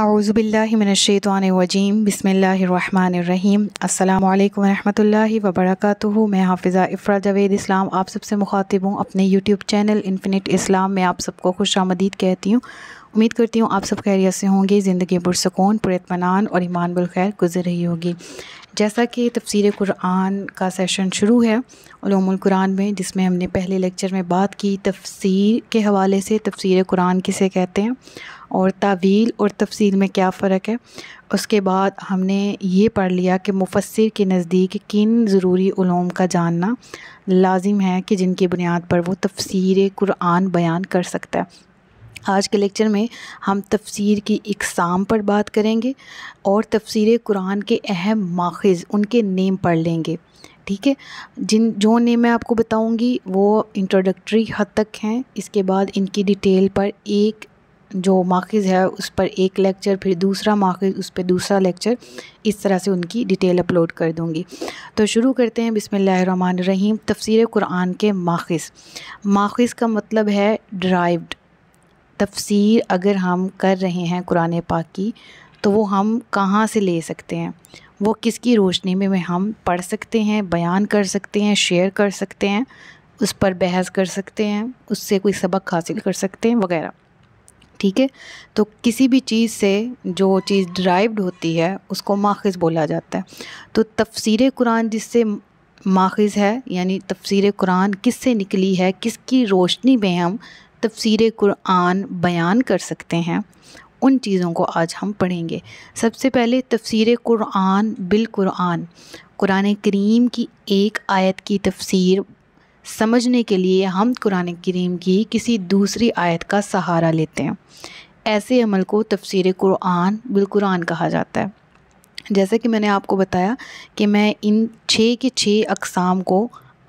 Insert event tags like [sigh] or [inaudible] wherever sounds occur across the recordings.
आउज़बिल्लिमिनशैतवानवजीम बिसमीम् अल्लाम वरहमल वबरक मैं हाफिज़ा इफ़रा जावेद इस्लाम आप सबसे मुखातिब हूँ अपने यूट्यूब चैनल इन्फिनट इस्लाम में आप सबको खुश आमदीद कहती हूँ उम्मीद करती हूँ आप सब खैरियत से होंगे ज़िंदगी पुरसकून पुरतमनान और ईमान बुलखैर गुजर रही होगी जैसा कि तफसीर कुरान का सेशन शुरू है कुरान में जिसमें हमने पहले लेक्चर में बात की तफसीर के हवाले से तफसीर कुरान किसे कहते हैं और तावील और तफसील में क्या फ़र्क है उसके बाद हमने ये पढ़ लिया कि मुफसर के नज़दीक किन ज़रूरी ूम का जानना लाजिम है कि जिनकी बुनियाद पर वो तफसर कुरान बयान कर सकता है आज के लेक्चर में हम तफसीर की इकसाम पर बात करेंगे और तफसीर कुरान के अहम माखज़ उनके नेम पढ़ लेंगे ठीक है जिन जो नेम मैं आपको बताऊंगी वो इंट्रोडक्टरी हद तक हैं इसके बाद इनकी डिटेल पर एक जो माखज़ है उस पर एक लेक्चर फिर दूसरा माखज़ उस पर दूसरा लेक्चर इस तरह से उनकी डिटेल अपलोड कर दूँगी तो शुरू करते हैं बिसमान रहीम तफसर कुरान के माखज़ माखज़ का मतलब है ड्राइव्ड तफसीर अगर हम कर रहे हैं कुरान पाक की तो वो हम कहाँ से ले सकते हैं वो किसकी रोशनी में, में हम पढ़ सकते हैं बयान कर सकते हैं शेयर कर सकते हैं उस पर बहस कर सकते हैं उससे कोई सबक हासिल कर सकते हैं वगैरह ठीक है तो किसी भी चीज़ से जो चीज़ ड्राइव्ड होती है उसको माखज़ बोला जाता है तो तफसीर कुरान जिससे माखज़ है यानी तफसीर कुरान किस से निकली है किसकी रोशनी में हम तफसीर कुरान बयान कर सकते हैं उन चीज़ों को आज हम पढ़ेंगे सबसे पहले तफसीर कुरान बिल कुरान कुरान करीम की एक आयत की तफसीर समझने के लिए हम कुरान करीम की किसी दूसरी आयत का सहारा लेते हैं ऐसे अमल को तफसर कुरान बिलकुरान कहा जाता है जैसे कि मैंने आपको बताया कि मैं इन छः के छः अकसाम को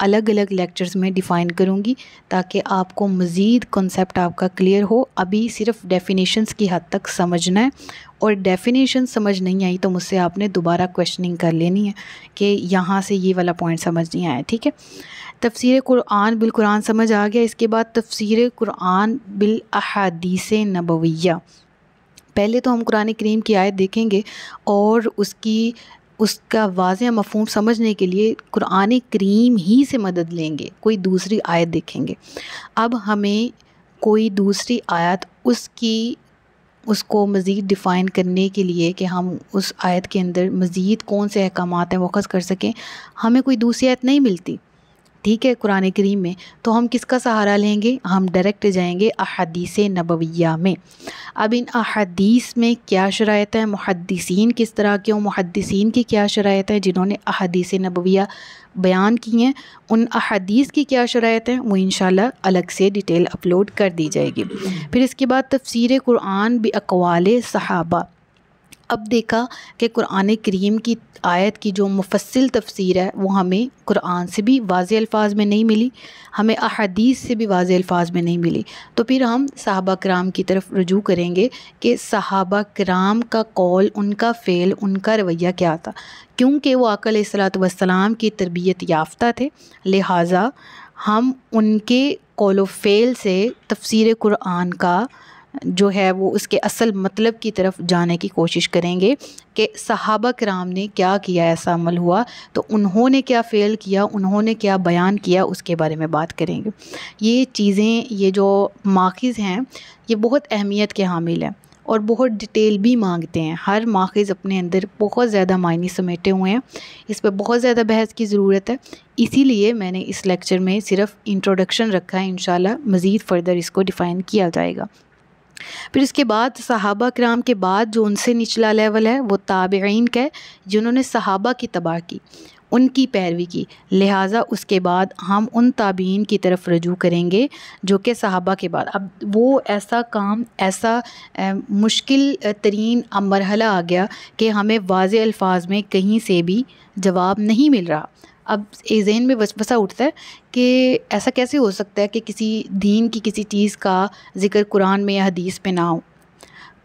अलग अलग लेक्चर्स में डिफ़ाइन करूँगी ताकि आपको मज़ीद कॉन्सेप्ट आपका क्लियर हो अभी सिर्फ डेफिनेशंस की हद तक समझना है और डेफिनेशन समझ नहीं आई तो मुझसे आपने दोबारा क्वेश्चनिंग कर लेनी है कि यहाँ से ये वाला पॉइंट समझ नहीं आया ठीक है तफसीर कुरान बिल कुरान समझ आ गया इसके बाद तफसीर कुरान बिल अहादीस नबविया पहले तो हम कुरान करीम की आयत देखेंगे और उसकी उसका वाज मफहम समझने के लिए कुरान करीम ही से मदद लेंगे कोई दूसरी आयत देखेंगे अब हमें कोई दूसरी आयत उसकी उसको मज़ीद डिफ़ाइन करने के लिए कि हम उस आयत के अंदर मज़ीद कौन से अहकाम हैं वक़ कर सकें हमें कोई दूसरी आयत नहीं मिलती ठीक है कुरान करीम में तो हम किसका सहारा लेंगे हम डायरेक्ट जाएंगे अहदीस नबविया में अब इन अहदीस में क्या शरात है मुहदसिन किस तरह के हों मुहदसिन की क्या शरात है जिन्होंने अहदीस नबविया बयान की हैं उन अहदीस की क्या शरात हैं वो इन अलग से डिटेल अपलोड कर दी जाएगी फिर इसके बाद तफसर कुरान बकवाल सहाबा अब देखा कि कुरान करीम की आयत की जो मुफसल तफसीर है वो हमें कुरान से भी वाज अल्फाज में नहीं मिली हमें अहदीस से भी वाज अल्फाज में नहीं मिली तो फिर हम सहाबा कराम की तरफ रजू करेंगे कि सहाबा कराम का कौल उनका फ़ेल उनका रवैया क्या था क्योंकि वो अकल सलाम की तरबियत याफ्ता थे लिहाजा हम उनके कौल फ़ेल से तफसर कुरान का जो है वो उसके असल मतलब की तरफ जाने की कोशिश करेंगे कि सहाबा कराम ने क्या किया ऐसा अमल हुआ तो उन्होंने क्या फ़ेल किया उन्होंने क्या बयान किया उसके बारे में बात करेंगे ये चीज़ें ये जो माखज़ हैं ये बहुत अहमियत के हामिल हैं और बहुत डिटेल भी मांगते हैं हर माखज़ अपने अंदर बहुत ज़्यादा मायने समेटे हुए हैं इस पर बहुत ज़्यादा बहस की ज़रूरत है इसीलिए मैंने इस लेक्चर में सिर्फ इंट्रोडक्शन रखा है इन मज़ीद फ़र्दर इसको डिफ़ाइन किया जाएगा फिर इसके बाद सहाबा कराम के बाद जो उनसे निचला लेवल है वो ताबेन का है जिन्होंने सहाबा की तबाह की उनकी पैरवी की लिहाजा उसके बाद हम उन ताबीन की तरफ रजू करेंगे जो कि सहाबा के बाद अब वो ऐसा काम ऐसा आ, मुश्किल तरीन मरहला आ गया कि हमें वाज अल्फाज में कहीं से भी जवाब नहीं मिल रहा अब जहन में बस बसा उठता है कि ऐसा कैसे हो सकता है कि किसी दीन की किसी चीज़ का ज़िक्र कुरान में या हदीस में ना हो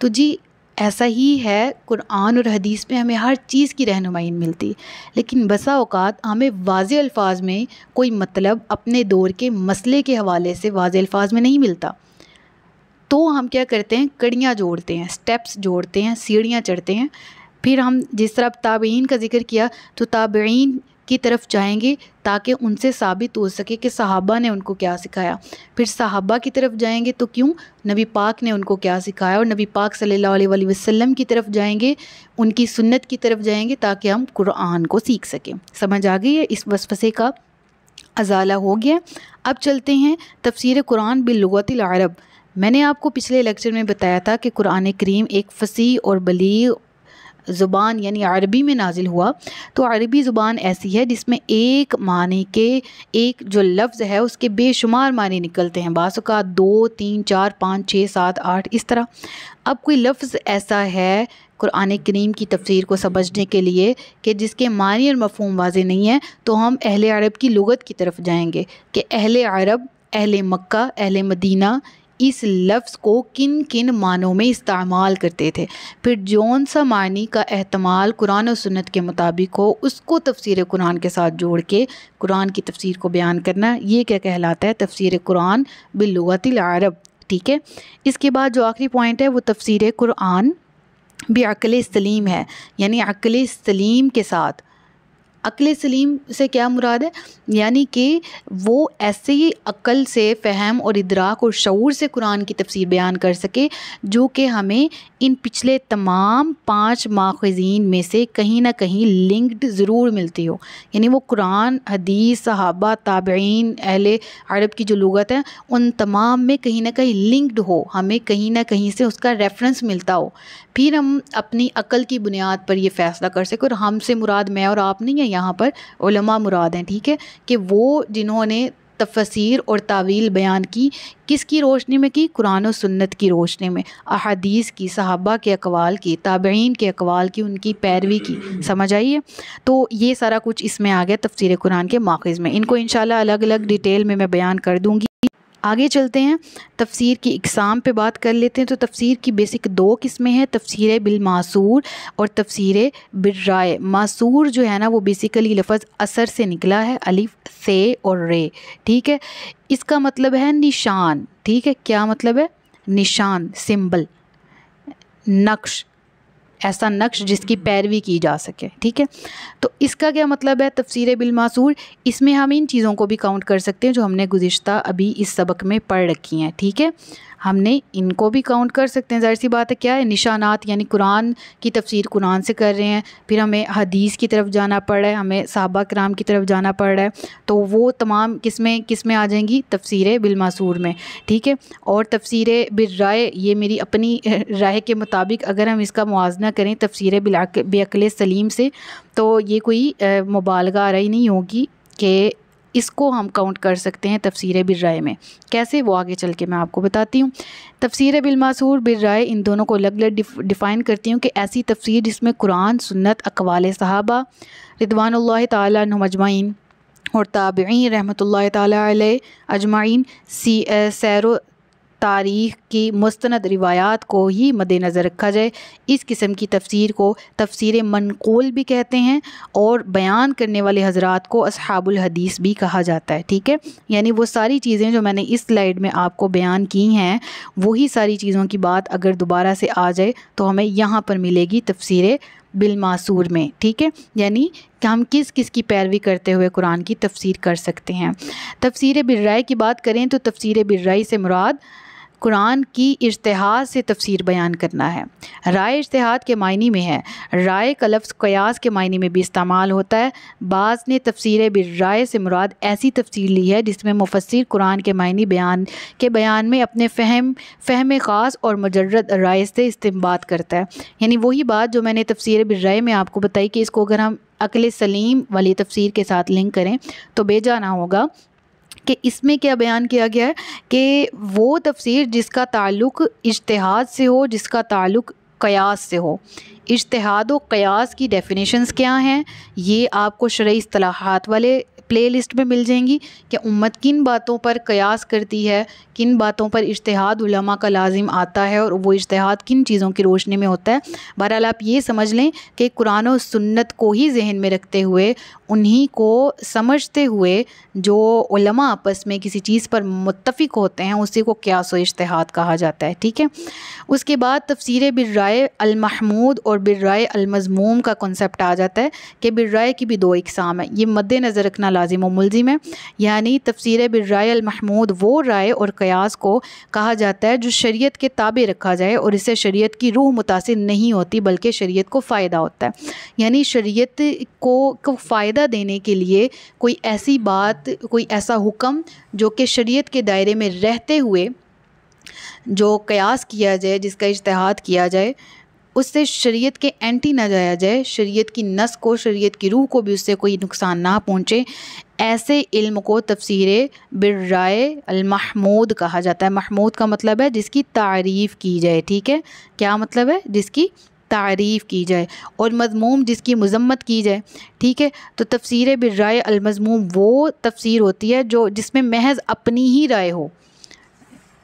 तो जी ऐसा ही है कुरान और हदीस में हमें हर चीज़ की रहनुमाई मिलती लेकिन बसा अवत हमें वाज अल्फाज में कोई मतलब अपने दौर के मसले के हवाले से वाज अल्फाज में नहीं मिलता तो हम क्या करते हैं कड़ियाँ जोड़ते हैं स्टेप्स जोड़ते हैं सीढ़ियाँ चढ़ते हैं फिर हम जिस तरह ताबेन का जिक्र किया तो ताबेन की तरफ जाएंगे ताकि उनसे साबित हो सके कि सहाबा ने उनको क्या सिखाया फिर सहाबा की तरफ जाएंगे तो क्यों नबी पाक ने उनको क्या सिखाया और नबी पाक सल्लल्लाहु अलैहि वसल्लम की तरफ जाएंगे उनकी सुन्नत की तरफ जाएंगे ताकि हम कुरान को सीख सकें समझ आ गई है इस वसफसे का अजाला हो गया अब चलते हैं तफसर कुरान बिलगत अरब मैंने आपको पिछले लेक्चर में बताया था कि कुरान करीम एक फसी और बलीग ज़ुबान यानी अरबी में नाजिल हुआ तो अरबी ज़ुबान ऐसी है जिसमें एक मानी के एक जो लफ्ज़ है उसके बेशुमार माने निकलते हैं का दो तीन चार पाँच छः सात आठ इस तरह अब कोई लफ्ज़ ऐसा है कुरान करीम की तफसीर को समझने के लिए कि जिसके मानी और मफहम वाजे नहीं है तो हम अहल अरब की लगत की तरफ जाएंगे कि अहल अरब अहल मक्का अहल मदीना इस लफ्ज़ को किन किन मानों में इस्तेमाल करते थे फिर जौन सा मानी का अहतमाल कुरान और सुन्नत के मुताबिक हो उसको तफसीर कुरान के साथ जोड़ के कुरान की तफसीर को बयान करना ये क्या कहलाता है तफसीर कुरान बिलुगतिल अरब ठीक है इसके बाद जो आखिरी पॉइंट है वो तफसीर कुरान भी अकल सलीम है यानी अकल सलीम के साथ अकल सलीम से क्या मुराद है यानी कि वो ऐसे ही अक्ल से फ़हम और इदराक और शूर से कुरान की तफसीर बयान कर सके जो कि हमें इन पिछले तमाम पाँच माखजीन में से कहीं ना कहीं लिंक्ड ज़रूर मिलती हो यानी वो कुरान हदीस सहाबा ताबीन अहल अरब की जो लगत है उन तमाम में कहीं ना कहीं लिंक्ड हो हमें कहीं ना कहीं से उसका रेफरेंस मिलता हो फिर हम अपनी अकल की बुनियाद पर यह फ़ैसला कर सकें और हमसे मुराद मैं और आप नहीं है यहाँ पर उलमा मुराद हैं ठीक है कि वो जिन्होंने तफसीर और तावील बयान की किसकी रोशनी में की कुरान और सुन्नत की रोशनी में अहदीस की सहाबा के अकवाल की ताबेन के अकवाल की उनकी पैरवी की समझ आइए तो ये सारा कुछ इसमें आ गया तफसीर कुरान के माखज़ में इनको इन अलग अलग डिटेल में मैं बयान कर दूँगी आगे चलते हैं तफसीर की इकसाम पे बात कर लेते हैं तो तफसीर की बेसिक दो किस्में हैं तफसीर बिलमासूर और तफसीर राय मासूर जो है ना वो बेसिकली लफज असर से निकला है अलिफ से और रे ठीक है इसका मतलब है निशान ठीक है क्या मतलब है निशान सिंबल नक्श ऐसा नक्श जिसकी पैरवी की जा सके ठीक है तो इसका क्या मतलब है तफसीर बिलमासूर इसमें हम इन चीज़ों को भी काउंट कर सकते हैं जो हमने गुज्त अभी इस सबक में पढ़ रखी हैं ठीक है थीके? हमने इनको भी काउंट कर सकते हैं ज़ाहिर सी बात है क्या है निशानात यानी कुरान की तफसीर कुरान से कर रहे हैं फिर हमें हदीस की तरफ जाना पड़ रहा है हमें सहाबा कराम की तरफ जाना पड़ रहा है तो वो तमाम किस्में किस्में आ जाएंगी तफसीर बिलमासूर में ठीक है और तफसीर बिलराय ये मेरी अपनी [laughs] राय के मुताबिक अगर हम इसका मुआजना करें तफसीर बेअल सलीम से तो ये कोई मुबालगा आ रही नहीं होगी कि इसको हम काउंट कर सकते हैं तफसीर बिर्राय में कैसे वो आगे चल के मैं आपको बताती हूँ तफसीर बिलमासूर बिर्राय इन दोनों को अलग अलग डिफ़ाइन करती हूँ कि ऐसी तफसीर जिसमें कुरान सुन्नत अकवाल साहबा रिदवान तजमाइन और ताबीन रहमत ला अजमाइन सी सैर तारीख़ की मुस्ंद रिवायात को ही मद्नज़र रखा जाए इस किस्म की तफसीर को तफसर मनकोल भी कहते हैं और बयान करने वाले हजरात को असहाबुल हदीस भी कहा जाता है ठीक है यानी वो सारी चीज़ें जो मैंने इस स्लाइड में आपको बयान की हैं वही सारी चीज़ों की बात अगर दोबारा से आ जाए तो हमें यहाँ पर मिलेगी तफसर बिलमासूर में ठीक है यानी कि हम किस किस की पैरवी करते हुए कुरान की तफसीर कर सकते हैं तफसीर बिर्राई की बात करें तो तफसीर बिर्राई से मुराद कुरान की इश्तहा से तफसीर बयान करना है राय इश्तहाद के मायने में है राय का लफ्ज़ कयास के मायने में भी इस्तेमाल होता है बाज़ ने तफसीर बिर राय से मुराद ऐसी तफसीर ली है जिसमें मुफसर कुरान के मायने बयान के बयान में अपने फ़हम फ़हम ख़ास और मजरद राय से इस्तेमाल करता है यानी वही बात जो मैंने तफसीर बिर राय में आपको बताई कि इसको अगर हम अकल सलीम वाली तफसीर के साथ लिंक करें तो बेजाना होगा कि इसमें क्या बयान किया गया है कि वो तफसीर जिसका ताल्लुक इजतहाद से हो जिसका ताल्लुक क़यास से हो इजतहाद व क़यास की डेफिनेशंस क्या हैं ये आपको शर्य असलाहत वाले प्लेलिस्ट में मिल जाएंगी कि उम्मत किन बातों पर कयास करती है किन बातों पर इश्तहाद उलमा का लाजिम आता है और वो इश्तहाद किन चीज़ों की रोशनी में होता है बहरहाल आप ये समझ लें कि कुरान और सुन्नत को ही जहन में रखते हुए उन्हीं को समझते हुए जो उलमा आपस में किसी चीज़ पर मुतफिक होते हैं उसी को क्यास व इश्तहाद कहा जाता है ठीक है उसके बाद तफसर बिर्राय अलमहमूद और बिर्राय अलमजमूम का कॉन्सेप्ट आ जाता है कि बिर्राय की भी दो इकसाम है ये मद्देनज़र रखना लाजिम मुलजिम है यानी तफसर बिर्रा महमूद वो राय और कयास को कहा जाता है जो शरीयत के ताबे रखा जाए और इससे शरीय की रूह मुतासर नहीं होती बल्कि शरीय को फ़ायदा होता है यानी शरीय को को फ़ायदा देने के लिए कोई ऐसी बात कोई ऐसा हुक्म जो कि शरीय के दायरे में रहते हुए जो कयास किया जाए जिसका इश्तहाद किया जाए उससे शरीयत के एंटी ना जाया जाए शरीयत की नस को शरीयत की रूह को भी उससे कोई नुकसान ना पहुँचे ऐसे इल्म को तफसर बिर्राय अलमहमूद कहा जाता है महमूद का मतलब है जिसकी तारीफ़ की जाए ठीक है क्या मतलब है जिसकी तारीफ़ की जाए और मजमूम जिसकी मजम्मत की जाए ठीक है तो तफसर बिर्राय अलमजमूम वो तफसीर होती है जो जिसमें महज अपनी ही राय हो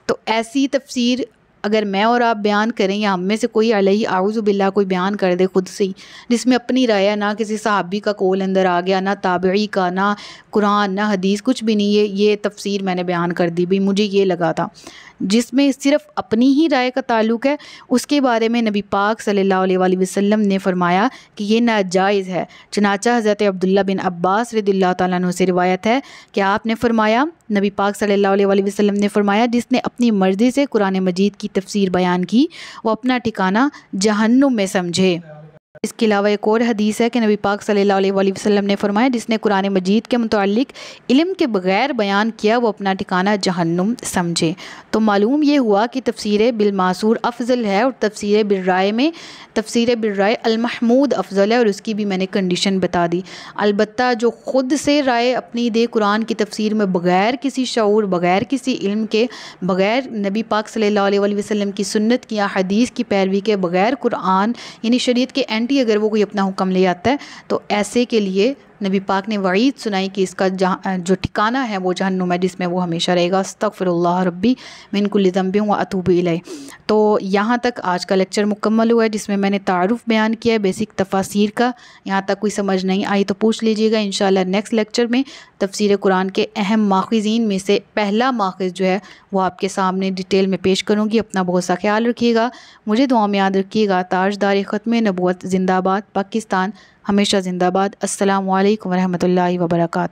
तो ऐसी तफसीर अगर मैं और आप बयान करें या हम में से कोई अलही बिल्ला कोई बयान कर दे खुद से ही जिसमें अपनी राय ना किसी सहाबी का कोल अंदर आ गया ना ताबी का ना कुरान ना हदीस कुछ भी नहीं ये ये तफसीर मैंने बयान कर दी भाई मुझे ये लगा था जिसमें सिर्फ अपनी ही राय का ताल्लुक है उसके बारे में नबी पाक सल्लल्लाहु अलैहि वसल्लम ने फरमाया कि यह नाजायज़ है चनाचा हज़रत अब्दुल्ला बिन अब्बास रदील्ला तु से रिवायत है कि आपने फरमाया नबी पाक सल्लल्लाहु अलैहि वसल्लम ने फरमाया जिसने अपनी मर्ज़ी से कुरान मजीद की तफसीर बयान की वो अपना ठिकाना जहन्नुम में समझे इसके अलावा एक और हदीस है कि नबी पाक सल्लल्लाहु अलैहि वसल्लम ने फरमाया जिसने कुरान मजीद के मतलब इल्म के बगैर बयान किया वो अपना ठिकाना जहन्नुम समझे तो मालूम ये हुआ कि तफसर बिलमासूर अफजल है और तफसर बिर्राय में तफसर बिर्राय अलमहमूद अफजल है और उसकी भी मैंने कंडीशन बता दी अलबत् जो ख़ुद से राय अपनी दे कुरान की तफसीर में बग़ैर किसी शूर बग़ैर किसी इल्म के बग़ैर नबी पाक सल्लल्लाहु अलैहि वसल्लम की सुन्नत की या हदीस की पैरवी के बग़ैर कुरान यानी शरीयत के एंड गारंटी अगर वो कोई अपना हुक्म ले आता है तो ऐसे के लिए नबी पाक ने वईद सुनाई कि इसका जहाँ जो ठिकाना है वो जहनुम है जिसमें वो हमेशा रहेगा फिर रब्बी मैं इनको लिजम्बी हूँ अतूबी लय तो यहाँ तक आज का लेक्चर मुकम्मल हुआ है जिसमें मैंने तारफ़ बयान किया है बेसिक तफासिर का यहाँ तक कोई समझ नहीं आई तो पूछ लीजिएगा इन नेक्स्ट लेक्चर में तफसर कुरान के अहम माखज़ीन में से पहला माखज़ जो है वह आपके सामने डिटेल में पेश करूँगी अपना बहुत सा ख्याल रखिएगा मुझे दुआ में याद रखिएगा ताजदार ख़त्म नबूत जिंदाबाद पाकिस्तान हमेशा ज़िंदाबाद असलकम वरहमल वर्का